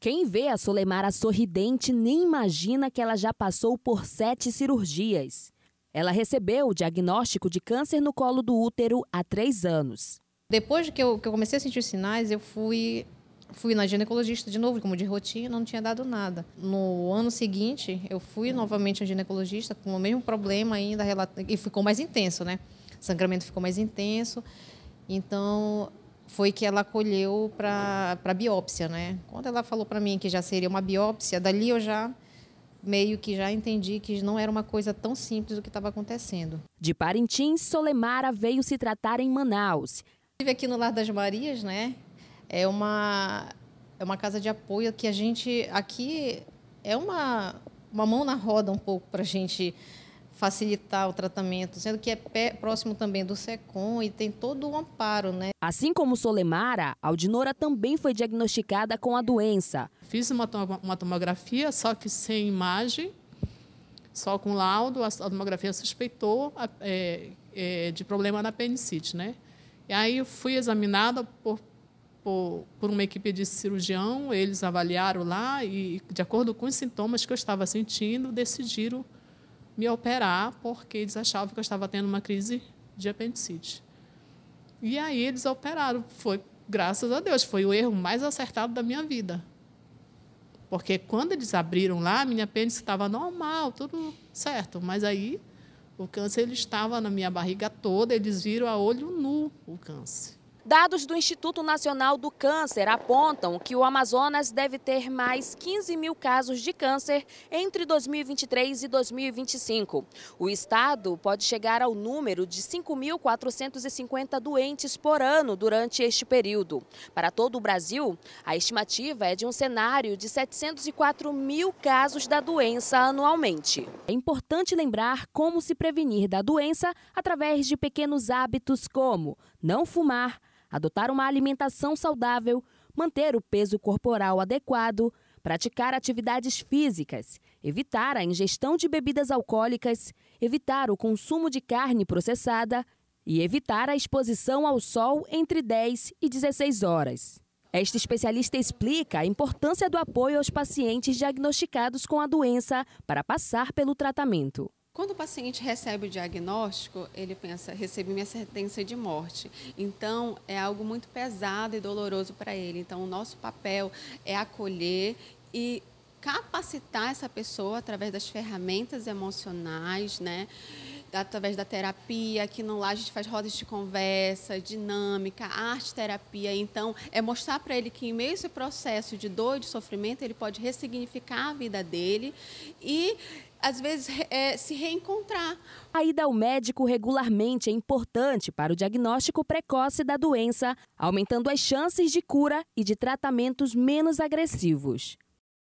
Quem vê a Solemara sorridente nem imagina que ela já passou por sete cirurgias. Ela recebeu o diagnóstico de câncer no colo do útero há três anos. Depois que eu, que eu comecei a sentir os sinais, eu fui fui na ginecologista de novo, como de rotina, não tinha dado nada. No ano seguinte, eu fui novamente a ginecologista com o mesmo problema ainda, e ficou mais intenso, né? O sangramento ficou mais intenso. Então, foi que ela colheu para biópsia, né? Quando ela falou para mim que já seria uma biópsia, dali eu já meio que já entendi que não era uma coisa tão simples o que estava acontecendo. De Parintins, Solemara veio se tratar em Manaus. Estive aqui no Lar das Marias, né? É uma, é uma casa de apoio que a gente aqui é uma, uma mão na roda um pouco para a gente facilitar o tratamento, sendo que é próximo também do SECOM e tem todo o amparo, né? Assim como Solemara, Aldinora também foi diagnosticada com a doença. Fiz uma, uma tomografia, só que sem imagem, só com laudo, a tomografia suspeitou é, é, de problema na apendicite, né? E aí eu fui examinada por, por, uma equipe de cirurgião, eles avaliaram lá e, de acordo com os sintomas que eu estava sentindo, decidiram me operar porque eles achavam que eu estava tendo uma crise de apendicite. E aí eles operaram. Foi, graças a Deus, foi o erro mais acertado da minha vida. Porque quando eles abriram lá, minha apêndice estava normal, tudo certo. Mas aí o câncer ele estava na minha barriga toda, eles viram a olho nu o câncer. Dados do Instituto Nacional do Câncer apontam que o Amazonas deve ter mais 15 mil casos de câncer entre 2023 e 2025. O estado pode chegar ao número de 5.450 doentes por ano durante este período. Para todo o Brasil, a estimativa é de um cenário de 704 mil casos da doença anualmente. É importante lembrar como se prevenir da doença através de pequenos hábitos como não fumar, adotar uma alimentação saudável, manter o peso corporal adequado, praticar atividades físicas, evitar a ingestão de bebidas alcoólicas, evitar o consumo de carne processada e evitar a exposição ao sol entre 10 e 16 horas. Este especialista explica a importância do apoio aos pacientes diagnosticados com a doença para passar pelo tratamento. Quando o paciente recebe o diagnóstico, ele pensa: recebi minha sentença de morte. Então, é algo muito pesado e doloroso para ele. Então, o nosso papel é acolher e capacitar essa pessoa através das ferramentas emocionais, né? através da terapia, aqui no lá a gente faz rodas de conversa, dinâmica, arte terapia. Então, é mostrar para ele que em meio a esse processo de dor e de sofrimento, ele pode ressignificar a vida dele e às vezes é, se reencontrar. A ida ao médico regularmente é importante para o diagnóstico precoce da doença, aumentando as chances de cura e de tratamentos menos agressivos.